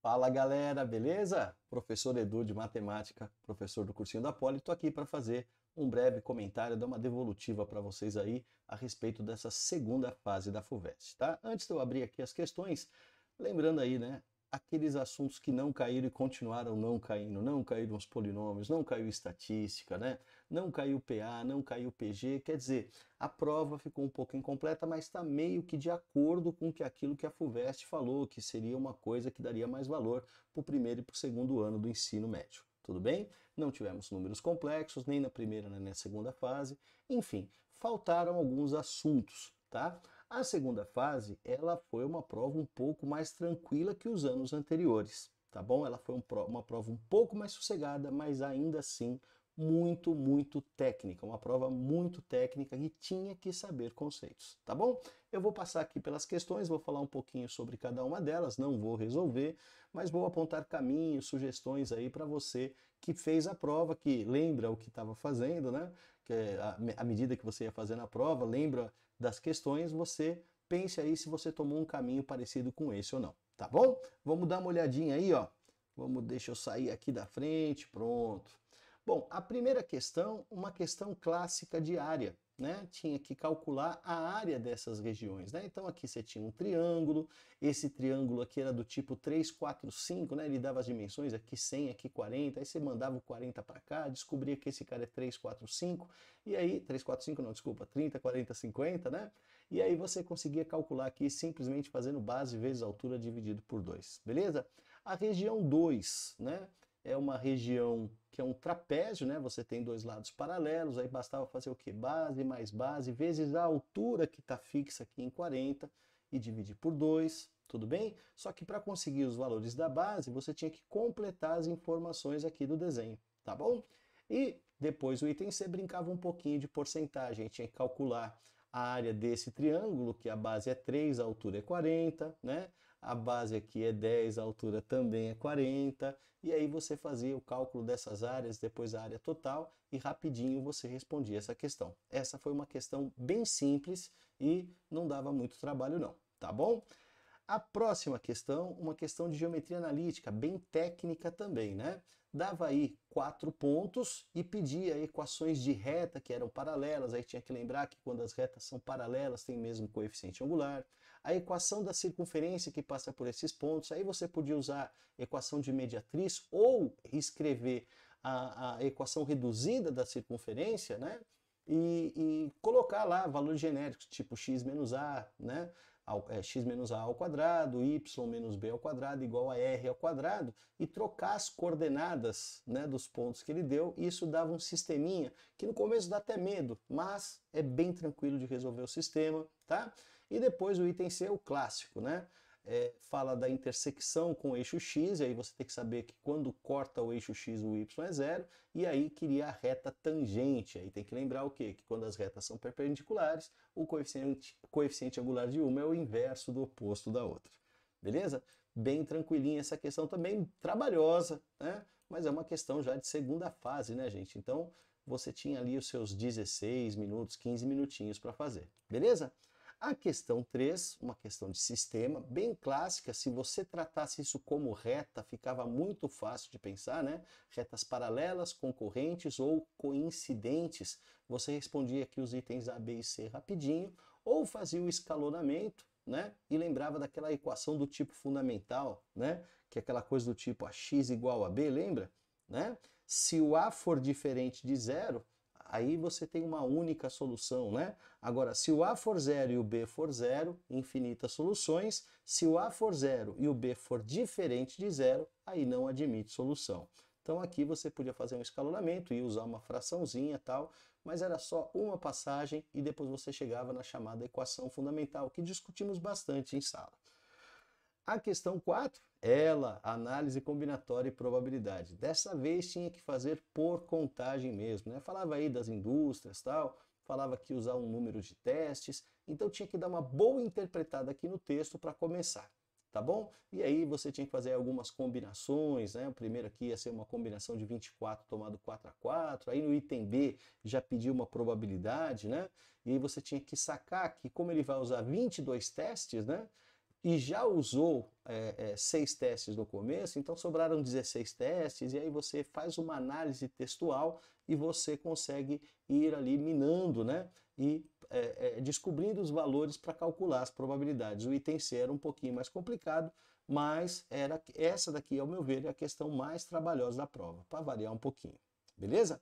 Fala galera, beleza? Professor Edu de Matemática, professor do cursinho da Poli, estou aqui para fazer um breve comentário, dar uma devolutiva para vocês aí a respeito dessa segunda fase da FUVEST, tá? Antes de eu abrir aqui as questões, lembrando aí, né, aqueles assuntos que não caíram e continuaram não caindo. Não caíram os polinômios, não caiu estatística, né? não caiu PA, não caiu PG. Quer dizer, a prova ficou um pouco incompleta, mas está meio que de acordo com que aquilo que a FUVEST falou, que seria uma coisa que daria mais valor para o primeiro e para o segundo ano do ensino médio. Tudo bem? Não tivemos números complexos, nem na primeira nem na segunda fase. Enfim, faltaram alguns assuntos, tá? A segunda fase, ela foi uma prova um pouco mais tranquila que os anos anteriores, tá bom? Ela foi uma prova um pouco mais sossegada, mas ainda assim muito, muito técnica, uma prova muito técnica que tinha que saber conceitos, tá bom? Eu vou passar aqui pelas questões, vou falar um pouquinho sobre cada uma delas, não vou resolver, mas vou apontar caminhos, sugestões aí para você que fez a prova, que lembra o que estava fazendo, né? Que é a, à medida que você ia fazendo a prova, lembra das questões, você pense aí se você tomou um caminho parecido com esse ou não, tá bom? Vamos dar uma olhadinha aí, ó. Vamos, deixa eu sair aqui da frente, pronto. Bom, a primeira questão, uma questão clássica diária né, tinha que calcular a área dessas regiões. Né? Então aqui você tinha um triângulo, esse triângulo aqui era do tipo 3, 4, 5, né? ele dava as dimensões, aqui 100, aqui 40, aí você mandava o 40 para cá, descobria que esse cara é 3, 4, 5, e aí, 3, 4, 5 não, desculpa, 30, 40, 50, né? E aí você conseguia calcular aqui simplesmente fazendo base vezes altura dividido por 2, beleza? A região 2, né? é uma região que é um trapézio, né? Você tem dois lados paralelos, aí bastava fazer o que? Base mais base, vezes a altura que está fixa aqui em 40 e dividir por 2, tudo bem? Só que para conseguir os valores da base, você tinha que completar as informações aqui do desenho, tá bom? E depois o item C brincava um pouquinho de porcentagem, tinha que calcular a área desse triângulo, que a base é 3, a altura é 40, né? a base aqui é 10, a altura também é 40, e aí você fazia o cálculo dessas áreas, depois a área total, e rapidinho você respondia essa questão. Essa foi uma questão bem simples e não dava muito trabalho não, tá bom? A próxima questão, uma questão de geometria analítica, bem técnica também, né? Dava aí quatro pontos e pedia equações de reta que eram paralelas, aí tinha que lembrar que quando as retas são paralelas tem mesmo coeficiente angular. A equação da circunferência que passa por esses pontos, aí você podia usar equação de mediatriz ou escrever a, a equação reduzida da circunferência, né? E, e, colocar lá valores genéricos, tipo x menos a, né? é, x menos a ao quadrado, y menos b ao quadrado igual a r ao quadrado, e trocar as coordenadas né, dos pontos que ele deu, isso dava um sisteminha que no começo dá até medo, mas é bem tranquilo de resolver o sistema, tá? E depois o item C, o clássico, né? é, fala da intersecção com o eixo X, e aí você tem que saber que quando corta o eixo X, o Y é zero, e aí queria a reta tangente. Aí tem que lembrar o quê? Que quando as retas são perpendiculares, o coeficiente, coeficiente angular de uma é o inverso do oposto da outra. Beleza? Bem tranquilinha essa questão também, trabalhosa, né? Mas é uma questão já de segunda fase, né, gente? Então, você tinha ali os seus 16 minutos, 15 minutinhos para fazer. Beleza? A questão 3, uma questão de sistema, bem clássica, se você tratasse isso como reta, ficava muito fácil de pensar, né? Retas paralelas, concorrentes ou coincidentes. Você respondia aqui os itens A, B e C rapidinho, ou fazia o escalonamento, né? E lembrava daquela equação do tipo fundamental, né? Que é aquela coisa do tipo ax igual a b, lembra? Né? Se o a for diferente de zero, aí você tem uma única solução, né? Agora, se o A for zero e o B for zero, infinitas soluções. Se o A for zero e o B for diferente de zero, aí não admite solução. Então aqui você podia fazer um escalonamento e usar uma fraçãozinha tal, mas era só uma passagem e depois você chegava na chamada equação fundamental, que discutimos bastante em sala. A questão 4 ela, análise combinatória e probabilidade. Dessa vez tinha que fazer por contagem mesmo, né? Falava aí das indústrias, tal, falava que usar um número de testes, então tinha que dar uma boa interpretada aqui no texto para começar tá bom? E aí você tinha que fazer algumas combinações, né? O primeiro aqui ia ser uma combinação de 24 tomado 4 a 4, aí no item B já pediu uma probabilidade, né? E aí você tinha que sacar que como ele vai usar 22 testes, né? e já usou é, é, seis testes no começo, então sobraram 16 testes, e aí você faz uma análise textual e você consegue ir ali minando, né? E é, é descobrindo os valores para calcular as probabilidades. O item C era um pouquinho mais complicado, mas era essa daqui, ao meu ver, é a questão mais trabalhosa da prova, para variar um pouquinho, beleza?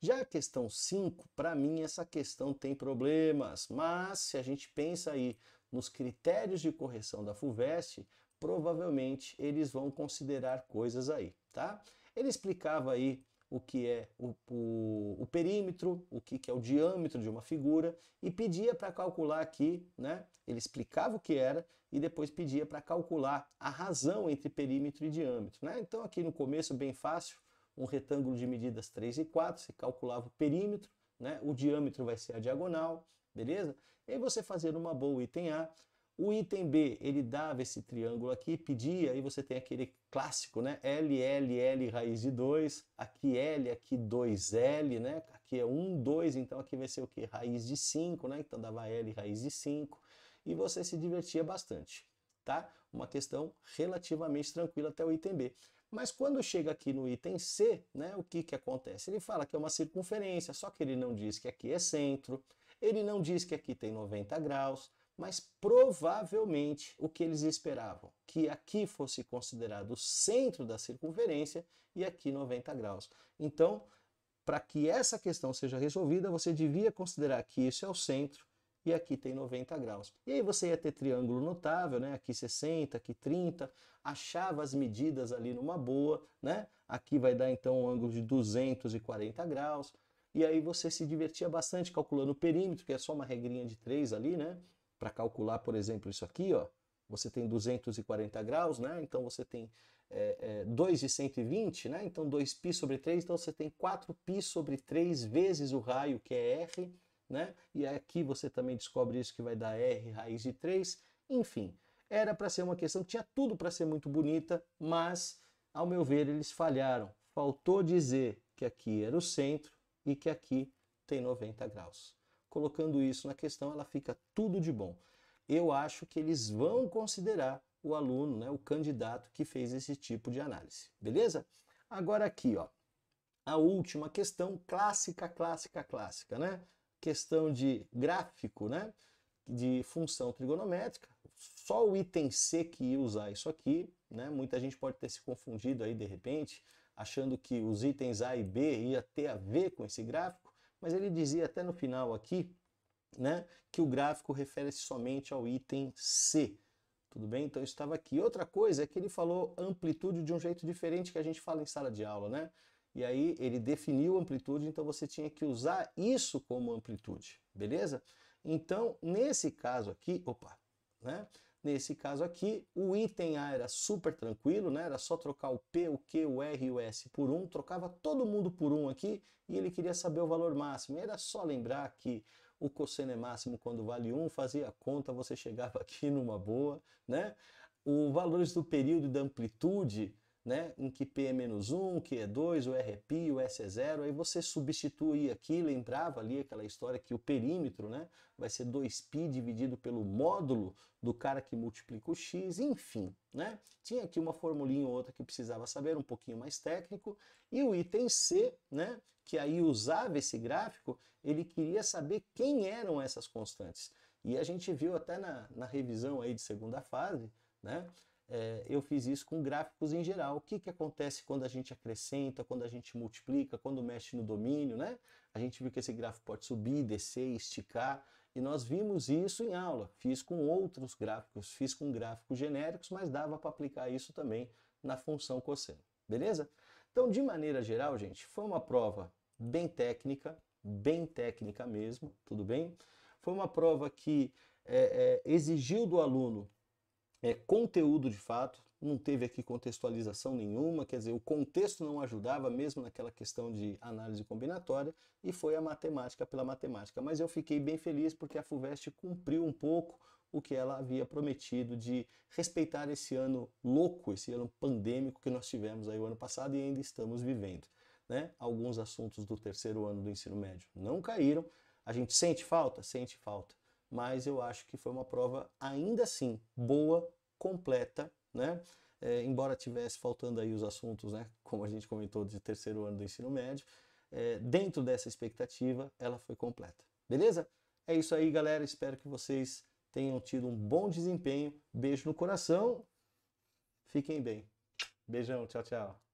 Já a questão 5, para mim essa questão tem problemas, mas se a gente pensa aí nos critérios de correção da FUVEST, provavelmente eles vão considerar coisas aí, tá? Ele explicava aí o que é o, o, o perímetro, o que, que é o diâmetro de uma figura e pedia para calcular aqui, né? Ele explicava o que era e depois pedia para calcular a razão entre perímetro e diâmetro, né? Então aqui no começo, bem fácil, um retângulo de medidas 3 e 4, você calculava o perímetro, né? o diâmetro vai ser a diagonal beleza? E aí você fazer uma boa item A. O item B, ele dava esse triângulo aqui, pedia, aí você tem aquele clássico, né? L, L, L raiz de 2, aqui L, aqui 2L, né? Aqui é 1, 2, então aqui vai ser o que? Raiz de 5, né? Então dava L raiz de 5, e você se divertia bastante, tá? Uma questão relativamente tranquila até o item B. Mas quando chega aqui no item C, né, o que, que acontece? Ele fala que é uma circunferência, só que ele não diz que aqui é centro, ele não diz que aqui tem 90 graus, mas provavelmente o que eles esperavam, que aqui fosse considerado o centro da circunferência e aqui 90 graus. Então, para que essa questão seja resolvida, você devia considerar que isso é o centro e aqui tem 90 graus. E aí você ia ter triângulo notável, né? Aqui 60, aqui 30, achava as medidas ali numa boa, né? Aqui vai dar então um ângulo de 240 graus e aí você se divertia bastante calculando o perímetro, que é só uma regrinha de 3 ali, né? Para calcular, por exemplo, isso aqui, ó, você tem 240 graus, né? Então você tem é, é, 2 de 120, né? Então 2π sobre 3, então você tem 4π sobre 3 vezes o raio, que é r, né? E aqui você também descobre isso que vai dar r raiz de 3, enfim. Era para ser uma questão que tinha tudo para ser muito bonita, mas, ao meu ver, eles falharam. Faltou dizer que aqui era o centro e que aqui tem 90 graus. Colocando isso na questão, ela fica tudo de bom. Eu acho que eles vão considerar o aluno, né, o candidato que fez esse tipo de análise, beleza? Agora aqui, ó, a última questão clássica, clássica, clássica, né? Questão de gráfico, né? De função trigonométrica. Só o item C que ia usar isso aqui, né? Muita gente pode ter se confundido aí de repente achando que os itens A e B ia ter a ver com esse gráfico, mas ele dizia até no final aqui, né, que o gráfico refere-se somente ao item C. Tudo bem? Então estava aqui. Outra coisa é que ele falou amplitude de um jeito diferente que a gente fala em sala de aula, né? E aí ele definiu amplitude, então você tinha que usar isso como amplitude, beleza? Então, nesse caso aqui, opa, né? Nesse caso aqui, o item A era super tranquilo, né? Era só trocar o P, o Q, o R e o S por 1, trocava todo mundo por 1 aqui e ele queria saber o valor máximo. E era só lembrar que o cosseno é máximo quando vale 1, fazia a conta, você chegava aqui numa boa, né? Os valores do período e da amplitude né? um que P é menos 1, um que é 2, o R é π, o S é 0, aí você substituía aqui, lembrava ali aquela história que o perímetro né? vai ser 2π dividido pelo módulo do cara que multiplica o x, enfim. Né? Tinha aqui uma formulinha ou outra que precisava saber, um pouquinho mais técnico. E o item C, né? que aí usava esse gráfico, ele queria saber quem eram essas constantes. E a gente viu até na, na revisão aí de segunda fase, né? é, eu fiz isso com gráficos em geral. O que, que acontece quando a gente acrescenta, quando a gente multiplica, quando mexe no domínio, né? A gente viu que esse gráfico pode subir, descer, esticar, e nós vimos isso em aula. Fiz com outros gráficos, fiz com gráficos genéricos, mas dava para aplicar isso também na função cosseno, beleza? Então, de maneira geral, gente, foi uma prova bem técnica, bem técnica mesmo, tudo bem? Foi uma prova que é, é, exigiu do aluno é, conteúdo de fato, não teve aqui contextualização nenhuma, quer dizer, o contexto não ajudava mesmo naquela questão de análise combinatória e foi a matemática pela matemática. Mas eu fiquei bem feliz porque a FUVEST cumpriu um pouco o que ela havia prometido de respeitar esse ano louco, esse ano pandêmico que nós tivemos aí o ano passado e ainda estamos vivendo. Né? Alguns assuntos do terceiro ano do ensino médio não caíram, a gente sente falta? Sente falta mas eu acho que foi uma prova ainda assim boa, completa, né? É, embora tivesse faltando aí os assuntos, né, como a gente comentou, de terceiro ano do ensino médio, é, dentro dessa expectativa, ela foi completa. Beleza? É isso aí, galera. Espero que vocês tenham tido um bom desempenho. Beijo no coração. Fiquem bem. Beijão. Tchau, tchau.